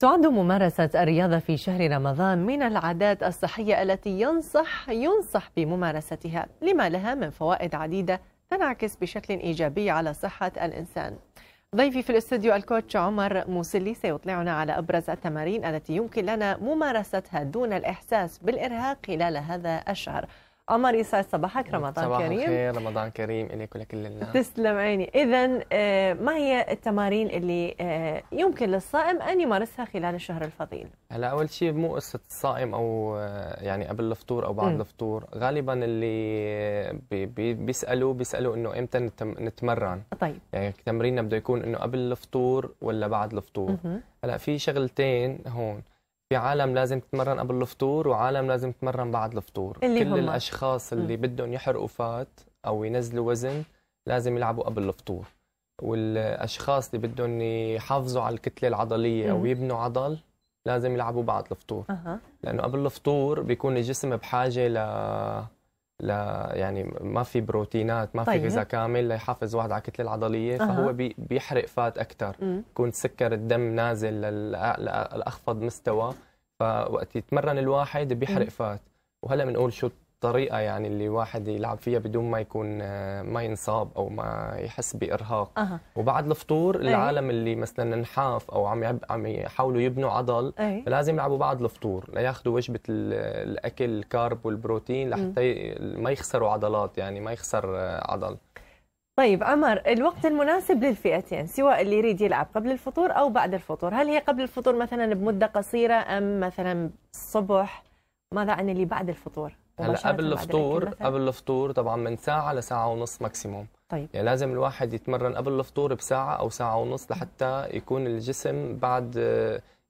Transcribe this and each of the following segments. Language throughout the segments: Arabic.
تعد ممارسة الرياضة في شهر رمضان من العادات الصحية التي ينصح ينصح بممارستها لما لها من فوائد عديدة تنعكس بشكل إيجابي على صحة الإنسان ضيفي في الاستوديو الكوتش عمر موسلي سيطلعنا على أبرز التمارين التي يمكن لنا ممارستها دون الإحساس بالإرهاق خلال هذا الشهر قمر يسعد صباحك رمضان صباح كريم صباح الخير رمضان كريم إليك ولكل الناس تسلم عيني إذا آه، ما هي التمارين اللي آه، يمكن للصائم أن يمارسها خلال الشهر الفضيل؟ هلا أول شيء مو قصة الصائم أو آه، يعني قبل الفطور أو بعد م. الفطور غالبا اللي بي بي بيسألوا بيسألوا إنه إمتى نتمرن طيب يعني تمريننا بده يكون إنه قبل الفطور ولا بعد الفطور هلا في شغلتين هون في عالم لازم تتمرن قبل الفطور وعالم لازم تتمرن بعد الفطور اللي كل هما. الاشخاص اللي م. بدهم يحرقوا فات او ينزلوا وزن لازم يلعبوا قبل الفطور والاشخاص اللي بدهم يحافظوا على الكتله العضليه م. او يبنوا عضل لازم يلعبوا بعد الفطور أه. لانه قبل الفطور بيكون الجسم بحاجه ل لا يعني ما في بروتينات ما طيب. في غذاء كامل ليحافظ واحد على الكتله العضليه فهو أه. بيحرق فات اكثر يكون سكر الدم نازل لاخفض مستوى فوقت يتمرن الواحد بيحرق فات وهلا بنقول شو طريقه يعني اللي واحد يلعب فيها بدون ما يكون آه، ما ينصاب او ما يحس بارهاق أه. وبعد الفطور أي. العالم اللي مثلا نحاف او عم عم يحاولوا يبنوا عضل أي. لازم يلعبوا بعد الفطور لياخذوا وجبه الاكل الكارب والبروتين لحتى ما يخسروا عضلات يعني ما يخسر آه، عضل طيب عمر الوقت المناسب للفئتين سواء اللي يريد يلعب قبل الفطور او بعد الفطور هل هي قبل الفطور مثلا بمده قصيره ام مثلا الصبح ماذا عن اللي بعد الفطور هلا قبل الفطور قبل الفطور طبعا من ساعه لساعه ونص ماكسيموم طيب يعني لازم الواحد يتمرن قبل الفطور بساعه او ساعه ونص لحتى يكون الجسم بعد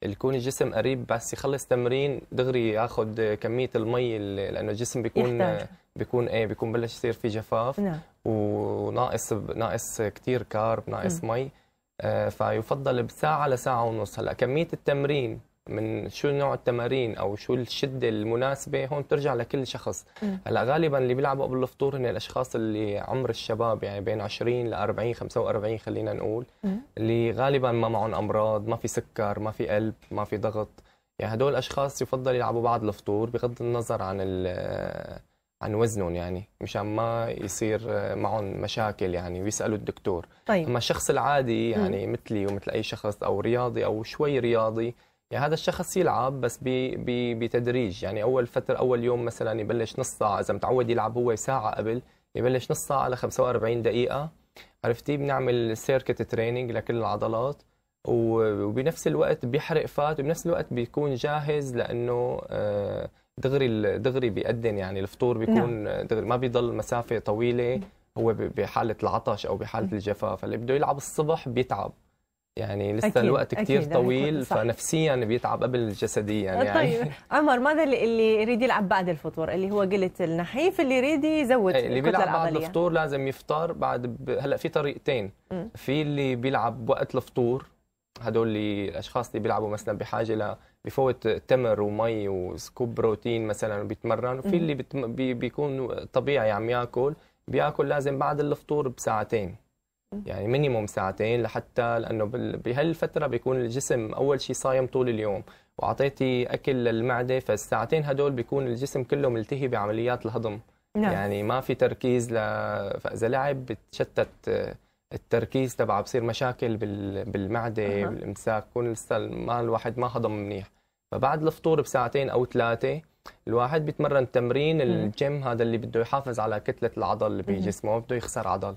يكون الجسم قريب بس يخلص تمرين دغري ياخذ كميه المي لانه الجسم بيكون يحتاج. بيكون ايه بيكون بلش يصير في جفاف نعم. وناقص ناقص كثير كارب ناقص م. مي آه، فيفضل بساعه لساعه ونص هلا كميه التمرين من شو نوع التمارين او شو الشده المناسبه هون بترجع لكل شخص هلا غالبا اللي بيلعبوا قبل الفطور هن الاشخاص اللي عمر الشباب يعني بين 20 ل 40 45 خلينا نقول اللي غالبا ما معهم امراض ما في سكر ما في قلب ما في ضغط يعني هدول الاشخاص يفضل يلعبوا بعد الفطور بغض النظر عن عن وزنهم يعني مشان ما يصير معهم مشاكل يعني ويسالوا الدكتور طيب. اما الشخص العادي يعني مم. مثلي ومثل اي شخص او رياضي او شوي رياضي يعني هذا الشخص يلعب بس بتدريج يعني اول فتره اول يوم مثلا يبلش نص ساعه اذا متعود يلعب هو ساعه قبل يبلش نص ساعه ل 45 دقيقه عرفتي بنعمل سيركت تريننج لكل العضلات وبنفس الوقت بيحرق فات وبنفس الوقت بيكون جاهز لانه آه، دغري دغري بيقدن يعني الفطور بيكون نعم. دغري ما بيضل مسافه طويله هو بحاله العطش او بحاله الجفاف اللي بده يلعب الصبح بيتعب يعني لسه أكيد. الوقت كثير طويل فنفسيا بيتعب قبل جسديا يعني طيب عمر ماذا اللي يريد يلعب بعد الفطور اللي هو قلت النحيف اللي يريد يزود إيه، اللي بيلعب بعد الفطور لازم يفطر بعد ب... هلا في طريقتين م. في اللي بيلعب وقت الفطور هدول اللي الاشخاص اللي بيلعبوا مثلا بحاجه ل بفوت تمر ومي وسكوب بروتين مثلا وبيتمرن وفي اللي بيكون طبيعي عم ياكل بياكل لازم بعد الفطور بساعتين يعني مينيموم ساعتين لحتى لانه بهالفتره بيكون الجسم اول شيء صايم طول اليوم واعطيتي اكل للمعده فالساعتين هدول بيكون الجسم كله ملتهي بعمليات الهضم نعم. يعني ما في تركيز ل... فاذا لعب بتشتت التركيز تبعه بصير مشاكل بال... بالمعده أه. بالامساك يكون لسه ما الواحد ما هضم منيح فبعد الفطور بساعتين او ثلاثه الواحد بيتمرن تمرين الجيم هذا اللي بده يحافظ على كتله العضل بجسمه بده يخسر عضل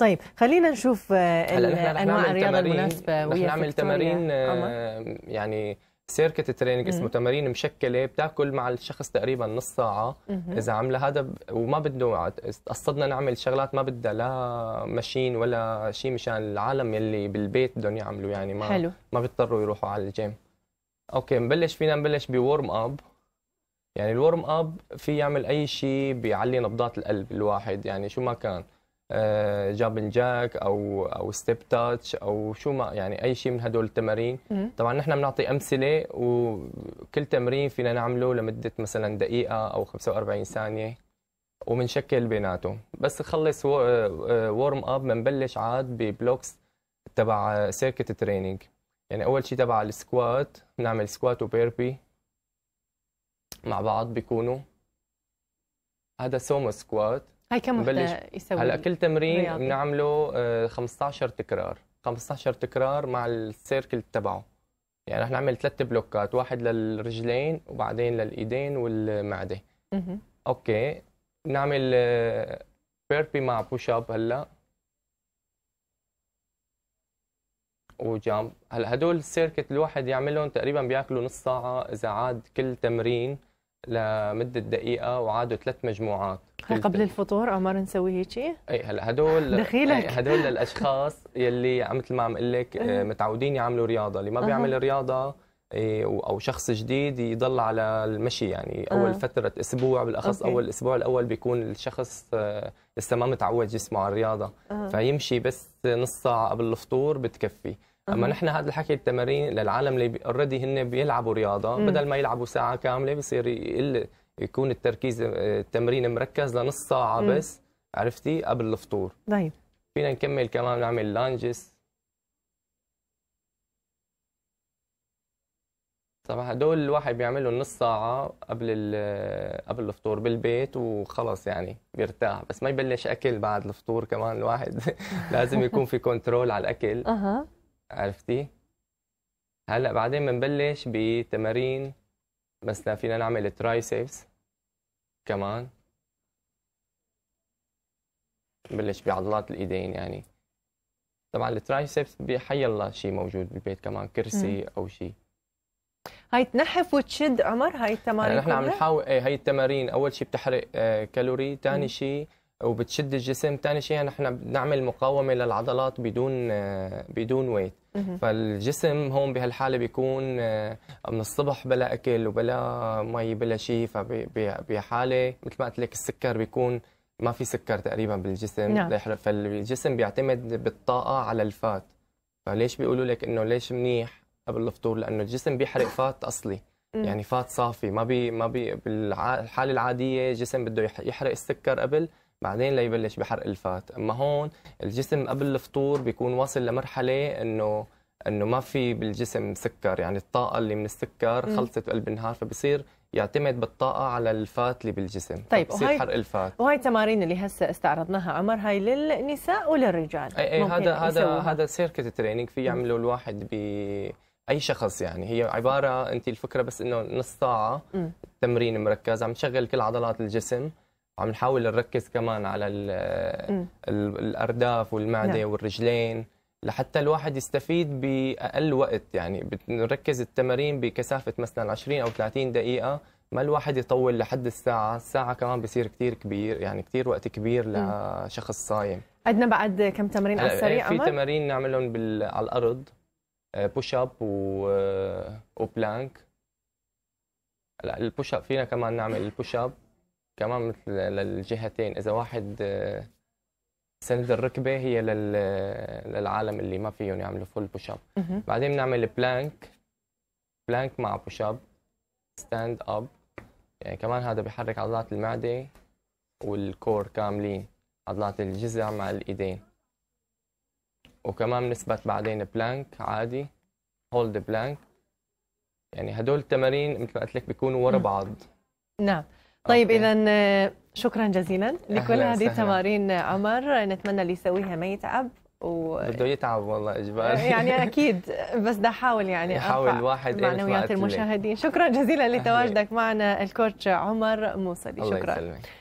طيب خلينا نشوف آه، انواع الرياضه المناسبه ويا نعمل تمارين آه، يعني سيركت تريننج اسمه تمارين مشكله بتاكل مع الشخص تقريبا نص ساعه اذا عملها هذا وما بده قصدنا نعمل شغلات ما بدها لا ماشين ولا شيء مشان العالم يلي بالبيت بدهم يعملوا يعني ما حلو. ما بيضطروا يروحوا على الجيم اوكي نبلش فينا نبلش بورم اب يعني الورم اب في يعمل اي شيء بيعلي نبضات القلب الواحد يعني شو ما كان آه، جاب جاك او او ستيب تاتش او شو ما يعني اي شيء من هدول التمارين طبعا نحن بنعطي امثله وكل تمرين فينا نعمله لمده مثلا دقيقه او 45 ثانيه وبنشكل بيناتهم بس نخلص وورم اب آه، بنبلش عاد ببلوكس تبع سيركت تريننج يعني اول شيء تبع السكوات بنعمل سكوات وبيربي مع بعض بيكونوا هذا سومو سكوات هاي كم وحده يسوي هلا كل تمرين بنعمله 15 آه، تكرار 15 تكرار مع السيركل تبعه يعني رح نعمل ثلاث بلوكات واحد للرجلين وبعدين للايدين والمعده اوكي نعمل بيربي آه، مع بوش اب هلا وجامب هلا هدول السيركت الواحد يعملهم تقريبا بياكلوا نص ساعه اذا عاد كل تمرين لمده دقيقه وعادوا ثلاث مجموعات قبل الفطور عمر نسوي هيك شيء؟ اي هلا هدول دخيلك إيه، هدول الاشخاص يلي مثل ما عم اقول لك إيه. آه، متعودين يعملوا رياضه اللي ما بيعمل أه. رياضه إيه، او شخص جديد يضل على المشي يعني اول أه. فتره اسبوع بالاخص أوكي. اول اسبوع الاول بيكون الشخص آه، لسه ما متعود جسمه على الرياضه أه. فيمشي بس نص ساعه قبل الفطور بتكفي اما نحن هذا الحكي التمارين للعالم اللي اوريدي هن بيلعبوا رياضه مم. بدل ما يلعبوا ساعه كامله بصير يقل يكون التركيز آه، التمرين مركز لنص ساعه مم. بس عرفتي قبل الفطور طيب فينا نكمل كمان نعمل لانجز طبعا هدول الواحد بيعملهم نص ساعة قبل آه، قبل الفطور بالبيت وخلص يعني بيرتاح بس ما يبلش أكل بعد الفطور كمان الواحد لازم يكون في كنترول على الأكل أها عرفتي هلا بعدين بنبلش بتمارين مثلا فينا نعمل ترايسبس كمان بنبلش بعضلات الايدين يعني طبعا الترايسبس بحي الله شيء موجود بالبيت كمان كرسي م. او شيء هاي تنحف وتشد عمر هاي التمارين يعني نحن عم نحاول إيه، هاي التمارين اول شيء بتحرق آه، كالوري ثاني شيء وبتشد الجسم ثاني شيء نحن بنعمل مقاومه للعضلات بدون آه، بدون ويت فالجسم هون بهالحاله بيكون آه، من الصبح بلا اكل وبلا مي بلا شيء فبحاله مثل ما قلت لك السكر بيكون ما في سكر تقريبا بالجسم نعم. فالجسم بيعتمد بالطاقه على الفات فليش بيقولوا لك انه ليش منيح قبل الفطور لانه الجسم بيحرق فات اصلي يعني فات صافي ما بي ما بي بالحاله العاديه الجسم بده يحرق السكر قبل بعدين ليبلش بحرق الفات اما هون الجسم قبل الفطور بيكون واصل لمرحله انه انه ما في بالجسم سكر يعني الطاقه اللي من السكر خلصت بقلب النهار فبصير يعتمد بالطاقه على الفات اللي بالجسم طيب وهي حرق الفات وهي التمارين اللي هسه استعرضناها عمر هاي للنساء وللرجال اي, أي هذا هذا هذا سيركت تريننج في يعمله الواحد ب اي شخص يعني هي عباره انت الفكره بس انه نص ساعه تمرين مركز عم تشغل كل عضلات الجسم وعم نحاول نركز كمان على الارداف والمعده نعم. والرجلين لحتى الواحد يستفيد باقل وقت يعني بنركز التمارين بكثافه مثلا 20 او 30 دقيقه ما الواحد يطول لحد الساعه الساعه كمان بصير كثير كبير يعني كثير وقت كبير لشخص صايم عندنا بعد كم تمرين على آه، السريع آه، في تمارين نعملهم بال... على الارض بوش آه، اب و... وبلانك البوش اب فينا كمان نعمل البوش اب كمان مثل للجهتين اذا واحد آه، سند الركبه هي للعالم اللي ما فيهم يعملوا فول بوش اب بعدين بنعمل بلانك بلانك مع بوش اب ستاند اب يعني كمان هذا بحرك عضلات المعده والكور كاملين عضلات الجذع مع الايدين وكمان بنثبت بعدين بلانك عادي هولد بلانك يعني هدول التمارين مثل ما قلت لك بيكونوا ورا بعض نعم طيب اذا شكرا جزيلا لكل هذه التمارين عمر نتمنى اللي يسويها ما يتعب و... بده يتعب والله اجباري يعني اكيد بس بدي احاول يعني يحاول الواحد معنويات المشاهدين شكرا جزيلا لتواجدك معنا الكوتش عمر موسى شكرا الله يسلمك.